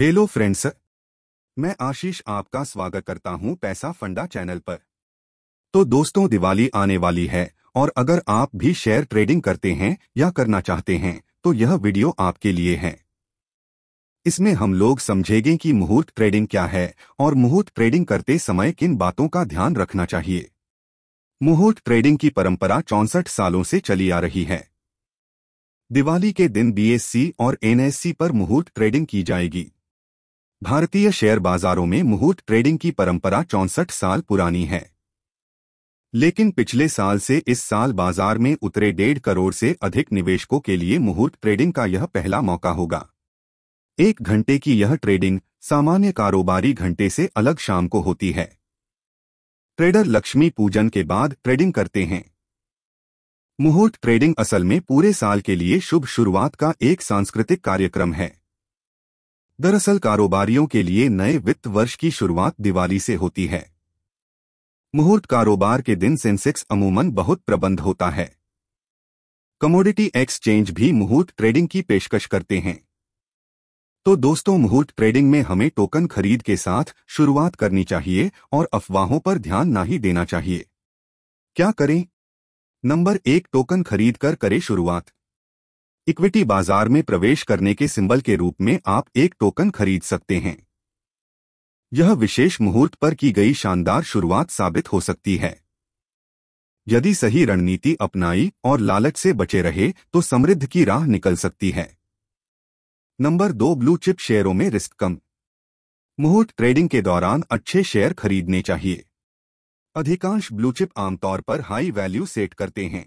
hello friends मैं आशीष आपका स्वागत करता हूं पैसा फंडा चैनल पर तो दोस्तों दिवाली आने वाली है और अगर आप भी शेयर ट्रेडिंग करते हैं या करना चाहते हैं तो यह वीडियो आपके लिए है इसमें हम लोग समझेंगे कि मुहूर्त ट्रेडिंग क्या है और मुहूर्त ट्रेडिंग करते समय किन बातों का ध्यान रखना चाहिए मुहूर्त ट्रेडिंग की परंपरा चौंसठ सालों से चली आ रही है दिवाली के दिन बीएससी और एनएससी पर मुहूर्त ट्रेडिंग की जाएगी भारतीय शेयर बाजारों में मुहूर्त ट्रेडिंग की परंपरा चौंसठ साल पुरानी है लेकिन पिछले साल से इस साल बाजार में उतरे डेढ़ करोड़ से अधिक निवेशकों के लिए मुहूर्त ट्रेडिंग का यह पहला मौका होगा एक घंटे की यह ट्रेडिंग सामान्य कारोबारी घंटे से अलग शाम को होती है ट्रेडर लक्ष्मी पूजन के बाद ट्रेडिंग करते हैं मुहूर्त ट्रेडिंग असल में पूरे साल के लिए शुभ शुरुआत का एक सांस्कृतिक कार्यक्रम है दरअसल कारोबारियों के लिए नए वित्त वर्ष की शुरुआत दिवाली से होती है मुहूर्त कारोबार के दिन सेंसेक्स अमूमन बहुत प्रबंध होता है कमोडिटी एक्सचेंज भी मुहूर्त ट्रेडिंग की पेशकश करते हैं तो दोस्तों मुहूर्त ट्रेडिंग में हमें टोकन खरीद के साथ शुरुआत करनी चाहिए और अफवाहों पर ध्यान ना ही देना चाहिए क्या करें नंबर एक टोकन खरीद कर करें शुरुआत इक्विटी बाजार में प्रवेश करने के सिंबल के रूप में आप एक टोकन खरीद सकते हैं यह विशेष मुहूर्त पर की गई शानदार शुरुआत साबित हो सकती है यदि सही रणनीति अपनाई और लालच से बचे रहे तो समृद्ध की राह निकल सकती है नंबर दो ब्लू चिप शेयरों में रिस्क कम मुहूर्त ट्रेडिंग के दौरान अच्छे शेयर खरीदने चाहिए अधिकांश ब्लूचिप आमतौर पर हाई वैल्यू सेट करते हैं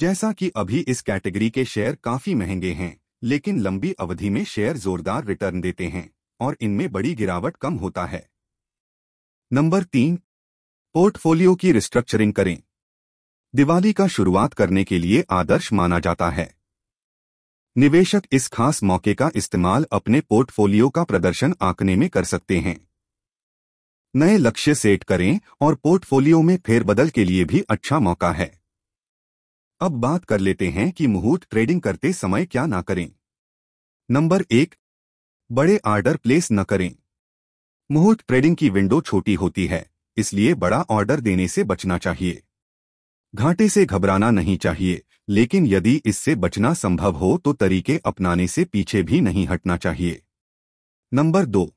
जैसा कि अभी इस कैटेगरी के शेयर काफी महंगे हैं लेकिन लंबी अवधि में शेयर जोरदार रिटर्न देते हैं और इनमें बड़ी गिरावट कम होता है नंबर तीन पोर्टफोलियो की रिस्ट्रक्चरिंग करें दिवाली का शुरुआत करने के लिए आदर्श माना जाता है निवेशक इस खास मौके का इस्तेमाल अपने पोर्टफोलियो का प्रदर्शन आंकने में कर सकते हैं नए लक्ष्य सेट करें और पोर्टफोलियो में फेरबदल के लिए भी अच्छा मौका है अब बात कर लेते हैं कि मुहूर्त ट्रेडिंग करते समय क्या ना करें नंबर एक बड़े ऑर्डर प्लेस न करें मुहूर्त ट्रेडिंग की विंडो छोटी होती है इसलिए बड़ा ऑर्डर देने से बचना चाहिए घाटे से घबराना नहीं चाहिए लेकिन यदि इससे बचना संभव हो तो तरीके अपनाने से पीछे भी नहीं हटना चाहिए नंबर दो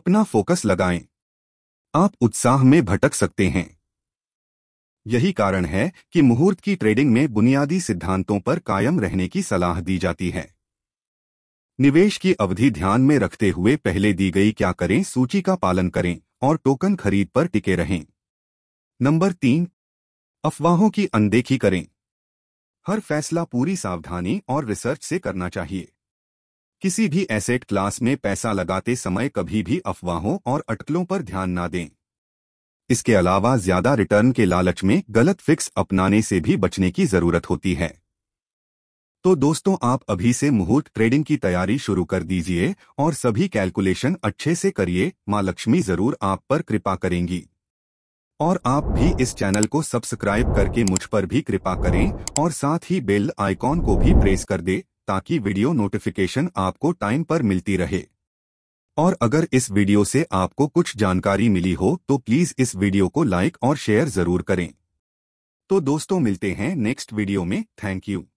अपना फोकस लगाएं आप उत्साह में भटक सकते हैं यही कारण है कि मुहूर्त की ट्रेडिंग में बुनियादी सिद्धांतों पर कायम रहने की सलाह दी जाती है निवेश की अवधि ध्यान में रखते हुए पहले दी गई क्या करें सूची का पालन करें और टोकन खरीद पर टिके रहें नंबर तीन अफवाहों की अनदेखी करें हर फैसला पूरी सावधानी और रिसर्च से करना चाहिए किसी भी एसेट क्लास में पैसा लगाते समय कभी भी अफवाहों और अटकलों पर ध्यान ना दें इसके अलावा ज्यादा रिटर्न के लालच में गलत फिक्स अपनाने से भी बचने की जरूरत होती है तो दोस्तों आप अभी से मुहूर्त ट्रेडिंग की तैयारी शुरू कर दीजिए और सभी कैलकुलेशन अच्छे से करिए माँ लक्ष्मी जरूर आप पर कृपा करेंगी और आप भी इस चैनल को सब्सक्राइब करके मुझ पर भी कृपा करें और साथ ही बेल आइकॉन को भी प्रेस कर दे ताकि वीडियो नोटिफिकेशन आपको टाइम पर मिलती रहे और अगर इस वीडियो से आपको कुछ जानकारी मिली हो तो प्लीज़ इस वीडियो को लाइक और शेयर ज़रूर करें तो दोस्तों मिलते हैं नेक्स्ट वीडियो में थैंक यू